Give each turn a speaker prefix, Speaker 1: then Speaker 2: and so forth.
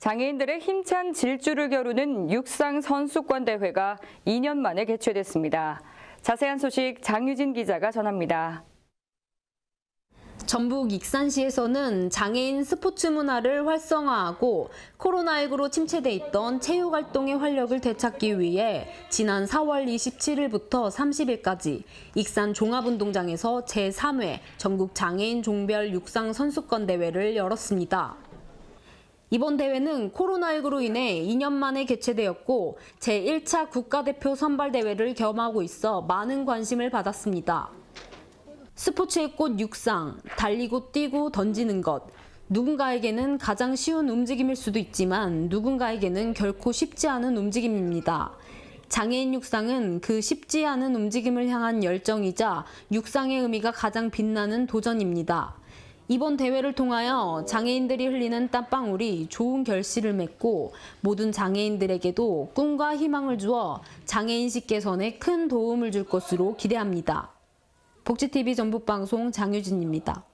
Speaker 1: 장애인들의 힘찬 질주를 겨루는 육상 선수권 대회가 2년 만에 개최됐습니다. 자세한 소식 장유진 기자가 전합니다.
Speaker 2: 전북 익산시에서는 장애인 스포츠 문화를 활성화하고 코로나19로 침체돼 있던 체육 활동의 활력을 되찾기 위해 지난 4월 27일부터 30일까지 익산 종합운동장에서 제3회 전국 장애인 종별 육상 선수권 대회를 열었습니다. 이번 대회는 코로나19로 인해 2년 만에 개최되었고 제1차 국가대표 선발대회를 겸하고 있어 많은 관심을 받았습니다. 스포츠의 꽃 육상, 달리고 뛰고 던지는 것, 누군가에게는 가장 쉬운 움직임일 수도 있지만 누군가에게는 결코 쉽지 않은 움직임입니다. 장애인 육상은 그 쉽지 않은 움직임을 향한 열정이자 육상의 의미가 가장 빛나는 도전입니다. 이번 대회를 통하여 장애인들이 흘리는 땀방울이 좋은 결실을 맺고 모든 장애인들에게도 꿈과 희망을 주어 장애인식 개선에 큰 도움을 줄 것으로 기대합니다. 복지TV 전북방송 장유진입니다.